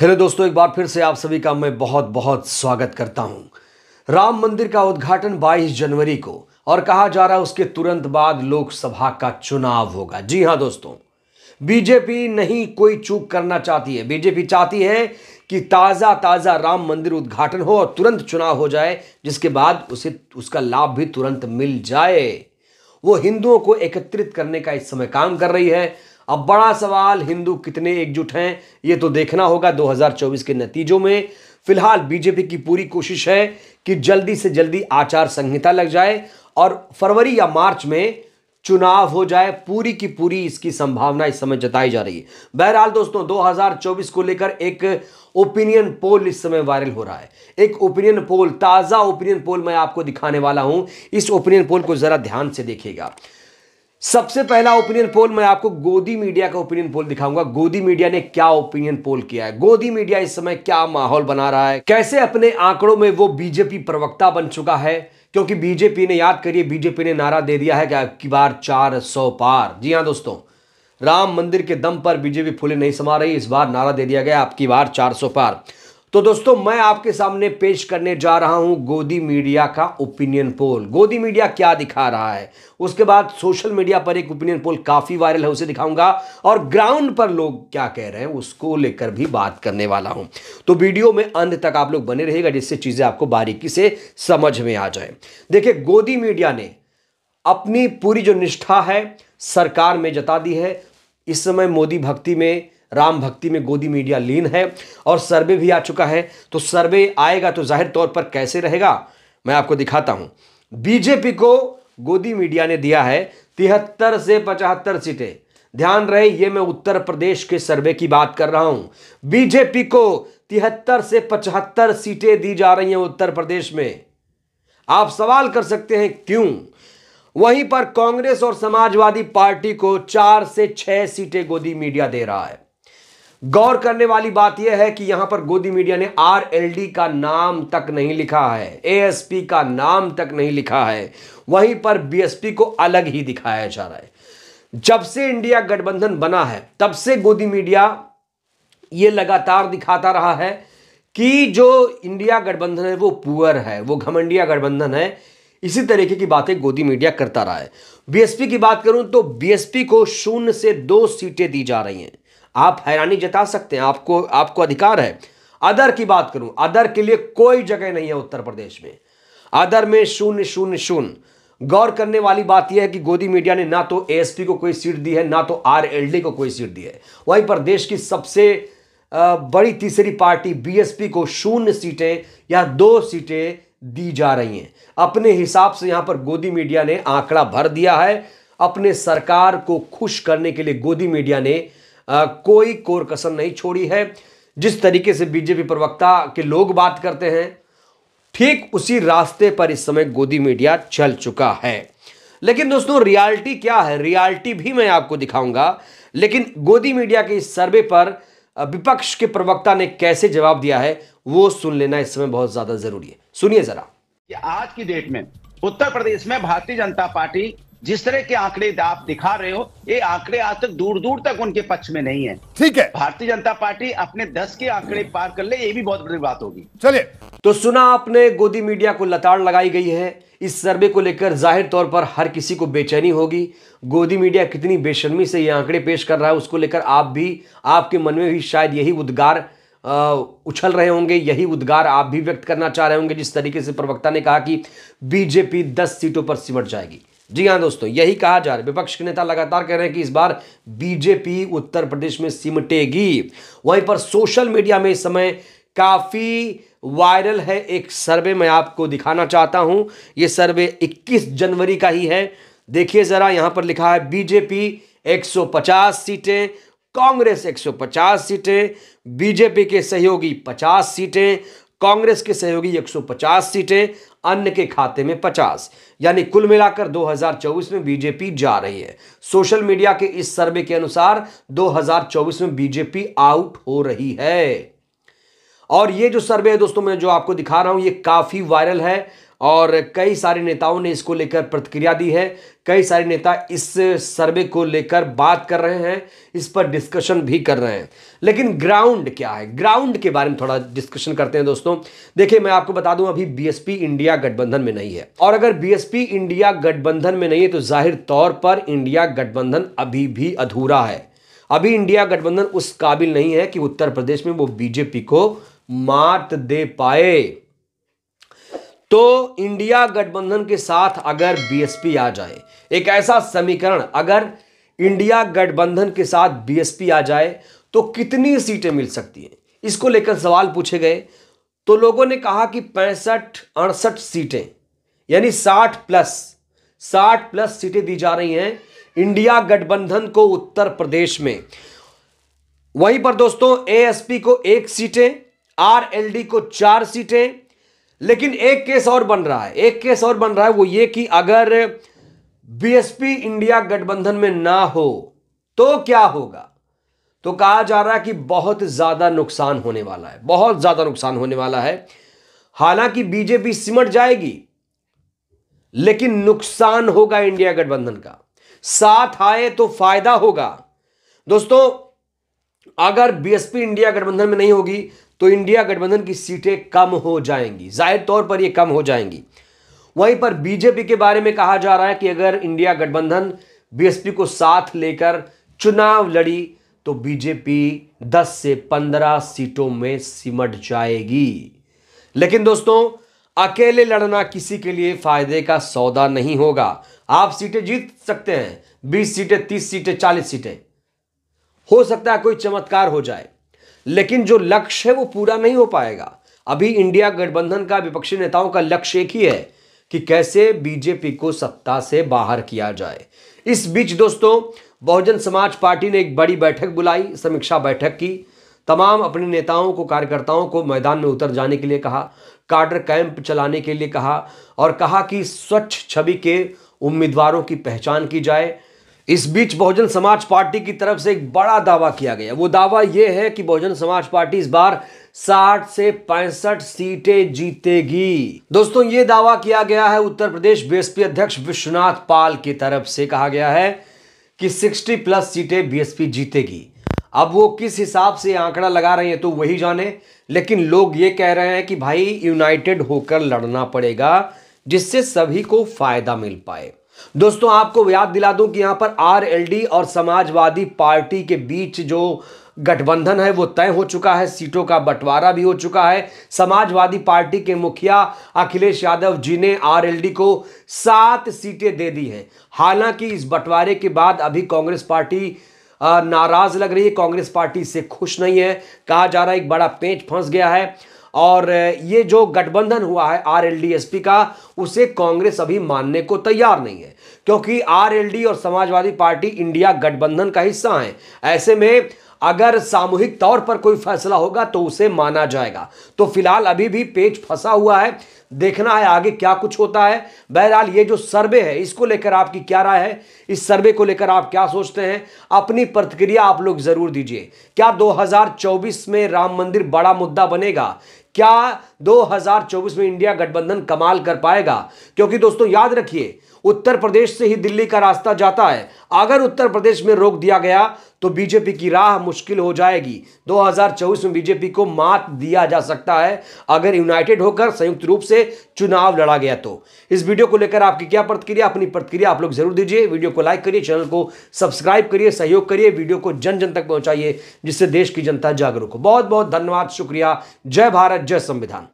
hello दोस्तों एक बार फिर से आप सभी का मैं बहुत बहुत स्वागत करता हूं राम मंदिर का उद्घाटन 22 जनवरी को और कहा जा रहा है उसके तुरंत बाद लोकसभा का चुनाव होगा जी हां दोस्तों बीजेपी नहीं कोई चूक करना चाहती है बीजेपी चाहती है कि ताज़ा ताज़ा राम मंदिर उद्घाटन हो और तुरंत चुनाव हो जाए जिसके बाद उसे उसका लाभ भी तुरंत मिल जाए वो हिंदुओं को एकत्रित करने का इस समय काम कर रही है अब बड़ा सवाल हिंदू कितने एकजुट हैं ये तो देखना होगा 2024 के नतीजों में फिलहाल बीजेपी की पूरी कोशिश है कि जल्दी से जल्दी आचार संहिता लग जाए और फरवरी या मार्च में चुनाव हो जाए पूरी की पूरी इसकी संभावना इस समय जताई जा रही है बहरहाल दोस्तों 2024 को लेकर एक ओपिनियन पोल इस समय वायरल हो रहा है एक ओपिनियन पोल ताज़ा ओपिनियन पोल मैं आपको दिखाने वाला हूं इस ओपिनियन पोल को ज़रा ध्यान से देखिएगा सबसे पहला ओपिनियन पोल मैं आपको गोदी मीडिया का ओपिनियन पोल दिखाऊंगा गोदी मीडिया ने क्या ओपिनियन पोल किया है गोदी मीडिया इस समय क्या माहौल बना रहा है कैसे अपने आंकड़ों में वो बीजेपी प्रवक्ता बन चुका है क्योंकि बीजेपी ने याद करिए बीजेपी ने नारा दे दिया है कि आपकी बार चार सौ पार जी हाँ दोस्तों राम मंदिर के दम पर बीजेपी फूले नहीं समा रही इस बार नारा दे दिया गया आपकी बार चार पार तो दोस्तों मैं आपके सामने पेश करने जा रहा हूं गोदी मीडिया का ओपिनियन पोल गोदी मीडिया क्या दिखा रहा है उसके बाद सोशल मीडिया पर एक ओपिनियन पोल काफी वायरल है उसे दिखाऊंगा और ग्राउंड पर लोग क्या कह रहे हैं उसको लेकर भी बात करने वाला हूं तो वीडियो में अंत तक आप लोग बने रहेगा जिससे चीजें आपको बारीकी से समझ में आ जाए देखिए गोदी मीडिया ने अपनी पूरी जो निष्ठा है सरकार में जता दी है इस समय मोदी भक्ति में राम भक्ति में गोदी मीडिया लीन है और सर्वे भी आ चुका है तो सर्वे आएगा तो जाहिर तौर पर कैसे रहेगा मैं आपको दिखाता हूं बीजेपी को गोदी मीडिया ने दिया है तिहत्तर से पचहत्तर सीटें ध्यान रहे ये मैं उत्तर प्रदेश के सर्वे की बात कर रहा हूं बीजेपी को तिहत्तर से पचहत्तर सीटें दी जा रही हैं उत्तर प्रदेश में आप सवाल कर सकते हैं क्यों वहीं पर कांग्रेस और समाजवादी पार्टी को चार से छह सीटें गोदी मीडिया दे रहा है गौर करने वाली बात यह है कि यहां पर गोदी मीडिया ने आरएलडी का नाम तक नहीं लिखा है एएसपी का नाम तक नहीं लिखा है वहीं पर बीएसपी को अलग ही दिखाया जा रहा है जब से इंडिया गठबंधन बना है तब से गोदी मीडिया ये लगातार दिखाता रहा है कि जो इंडिया गठबंधन है वो पुअर है वो घमंडिया गठबंधन है इसी तरीके की बातें गोदी मीडिया करता रहा है बीएसपी की बात करूं तो बीएसपी को शून्य से दो सीटें दी जा रही हैं आप हैरानी जता सकते हैं आपको आपको अधिकार है अदर की बात करूं अदर के लिए कोई जगह नहीं है उत्तर प्रदेश में अदर में शून्य शून्य शून्य गौर करने वाली बात यह है कि गोदी मीडिया ने ना तो एएसपी को कोई सीट दी है ना तो आरएलडी को कोई सीट दी है वहीं पर देश की सबसे बड़ी तीसरी पार्टी बीएसपी को शून्य सीटें या दो सीटें दी जा रही हैं अपने हिसाब से यहां पर गोदी मीडिया ने आंकड़ा भर दिया है अपने सरकार को खुश करने के लिए गोदी मीडिया ने आ, कोई कोर कसर नहीं छोड़ी है जिस तरीके से बीजेपी प्रवक्ता के लोग बात करते हैं ठीक उसी रास्ते पर इस समय गोदी मीडिया चल चुका है लेकिन दोस्तों रियलिटी क्या है रियलिटी भी मैं आपको दिखाऊंगा लेकिन गोदी मीडिया के इस सर्वे पर विपक्ष के प्रवक्ता ने कैसे जवाब दिया है वो सुन लेना इस समय बहुत ज्यादा जरूरी है सुनिए जरा आज की डेट में उत्तर प्रदेश में भारतीय जनता पार्टी जिस तरह के आंकड़े आप दिखा रहे हो ये आंकड़े आज तक दूर दूर तक उनके पक्ष में नहीं है ठीक है भारतीय जनता पार्टी अपने दस के आंकड़े पार कर ले ये भी बहुत बड़ी बात होगी चलिए तो सुना आपने गोदी मीडिया को लताड़ लगाई गई है इस सर्वे को लेकर जाहिर तौर पर हर किसी को बेचैनी होगी गोदी मीडिया कितनी बेशर्मी से ये आंकड़े पेश कर रहा है उसको लेकर आप भी आपके मन में भी शायद यही उद्गार उछल रहे होंगे यही उद्गार आप भी व्यक्त करना चाह रहे होंगे जिस तरीके से प्रवक्ता ने कहा कि बीजेपी दस सीटों पर सिमट जाएगी जी हाँ दोस्तों यही कहा जा रहा है विपक्ष के नेता लगातार कह रहे हैं कि इस बार बीजेपी उत्तर प्रदेश में सिमटेगी वहीं पर सोशल मीडिया में इस समय काफ़ी वायरल है एक सर्वे मैं आपको दिखाना चाहता हूं ये सर्वे 21 जनवरी का ही है देखिए ज़रा यहां पर लिखा है बीजेपी 150 सीटें कांग्रेस 150 सीटें बीजेपी के सहयोगी 50 सीटें कांग्रेस के सहयोगी 150 सीटें अन्य के खाते में 50 यानी कुल मिलाकर 2024 में बीजेपी जा रही है सोशल मीडिया के इस सर्वे के अनुसार 2024 में बीजेपी आउट हो रही है और ये जो सर्वे है दोस्तों मैं जो आपको दिखा रहा हूं ये काफी वायरल है और कई सारे नेताओं ने इसको लेकर प्रतिक्रिया दी है कई सारे नेता इस सर्वे को लेकर बात कर रहे हैं इस पर डिस्कशन भी कर रहे हैं लेकिन ग्राउंड क्या है ग्राउंड के बारे में थोड़ा डिस्कशन करते हैं दोस्तों देखिए मैं आपको बता दूं अभी बीएसपी इंडिया गठबंधन में नहीं है और अगर बीएसपी इंडिया गठबंधन में नहीं है तो जाहिर तौर पर इंडिया गठबंधन अभी भी अधूरा है अभी इंडिया गठबंधन उस काबिल नहीं है कि उत्तर प्रदेश में वो बीजेपी को मात दे पाए तो इंडिया गठबंधन के साथ अगर बीएसपी आ जाए एक ऐसा समीकरण अगर इंडिया गठबंधन के साथ बीएसपी आ जाए तो कितनी सीटें मिल सकती हैं इसको लेकर सवाल पूछे गए तो लोगों ने कहा कि पैंसठ अड़सठ सीटें यानी साठ प्लस साठ प्लस सीटें दी जा रही हैं इंडिया गठबंधन को उत्तर प्रदेश में वहीं पर दोस्तों एएसपी को एक सीटें आरएलडी को चार सीटें लेकिन एक केस और बन रहा है एक केस और बन रहा है वो ये कि अगर बीएसपी इंडिया गठबंधन में ना हो तो क्या होगा तो कहा जा रहा है कि बहुत ज्यादा नुकसान होने वाला है बहुत ज्यादा नुकसान होने वाला है हालांकि बीजेपी सिमट जाएगी लेकिन नुकसान होगा इंडिया गठबंधन का साथ आए तो फायदा होगा दोस्तों अगर बीएसपी इंडिया गठबंधन में नहीं होगी तो इंडिया गठबंधन की सीटें कम हो जाएंगी जाहिर तौर पर ये कम हो जाएंगी वहीं पर बीजेपी के बारे में कहा जा रहा है कि अगर इंडिया गठबंधन बीएसपी को साथ लेकर चुनाव लड़ी तो बीजेपी 10 से 15 सीटों में सिमट जाएगी लेकिन दोस्तों अकेले लड़ना किसी के लिए फायदे का सौदा नहीं होगा आप सीटें जीत सकते हैं 20 सीटें 30 सीटें 40 सीटें हो सकता है कोई चमत्कार हो जाए लेकिन जो लक्ष्य है वो पूरा नहीं हो पाएगा अभी इंडिया गठबंधन का विपक्षी नेताओं का लक्ष्य एक ही है कि कैसे बीजेपी को सत्ता से बाहर किया जाए इस बीच दोस्तों बहुजन समाज पार्टी ने एक बड़ी बैठक बुलाई समीक्षा बैठक की तमाम अपने नेताओं को कार्यकर्ताओं को मैदान में उतर जाने के लिए कहा कार्डर कैंप चलाने के लिए कहा और कहा कि स्वच्छ छवि के उम्मीदवारों की पहचान की जाए इस बीच बहुजन समाज पार्टी की तरफ से एक बड़ा दावा किया गया वो दावा ये है कि बहुजन समाज पार्टी इस बार 60 से पैंसठ सीटें जीतेगी दोस्तों ये दावा किया गया है उत्तर प्रदेश बीएसपी अध्यक्ष विश्वनाथ पाल की तरफ से कहा गया है कि 60 प्लस सीटें बीएसपी जीतेगी अब वो किस हिसाब से आंकड़ा लगा रहे हैं तो वही जाने लेकिन लोग ये कह रहे हैं कि भाई यूनाइटेड होकर लड़ना पड़ेगा जिससे सभी को फायदा मिल पाए दोस्तों आपको याद दिला दूं कि यहां पर आरएलडी और समाजवादी पार्टी के बीच जो गठबंधन है वो तय हो चुका है सीटों का बंटवारा भी हो चुका है समाजवादी पार्टी के मुखिया अखिलेश यादव जी ने आरएलडी को सात सीटें दे दी हैं हालांकि इस बंटवारे के बाद अभी कांग्रेस पार्टी नाराज लग रही है कांग्रेस पार्टी से खुश नहीं है कहा जा रहा है एक बड़ा पेंच फंस गया है और ये जो गठबंधन हुआ है आरएलडीएसपी का उसे कांग्रेस अभी मानने को तैयार नहीं है क्योंकि आरएलडी और समाजवादी पार्टी इंडिया गठबंधन का हिस्सा है ऐसे में अगर सामूहिक तौर पर कोई फैसला होगा तो उसे माना जाएगा तो फिलहाल अभी भी पेज फंसा हुआ है देखना है आगे क्या कुछ होता है बहरहाल ये जो सर्वे है इसको लेकर आपकी क्या राय है इस सर्वे को लेकर आप क्या सोचते हैं अपनी प्रतिक्रिया आप लोग जरूर दीजिए क्या 2024 में राम मंदिर बड़ा मुद्दा बनेगा क्या 2024 में इंडिया गठबंधन कमाल कर पाएगा क्योंकि दोस्तों याद रखिए उत्तर प्रदेश से ही दिल्ली का रास्ता जाता है अगर उत्तर प्रदेश में रोक दिया गया तो बीजेपी की राह मुश्किल हो जाएगी 2024 में बीजेपी को मात दिया जा सकता है अगर यूनाइटेड होकर संयुक्त रूप से चुनाव लड़ा गया तो इस वीडियो को लेकर आपकी क्या प्रतिक्रिया अपनी प्रतिक्रिया आप लोग जरूर दीजिए वीडियो को लाइक करिए चैनल को सब्सक्राइब करिए सहयोग करिए वीडियो को जन जन तक पहुंचाइए जिससे देश की जनता जागरूक हो बहुत बहुत धन्यवाद शुक्रिया जय भारत जय संविधान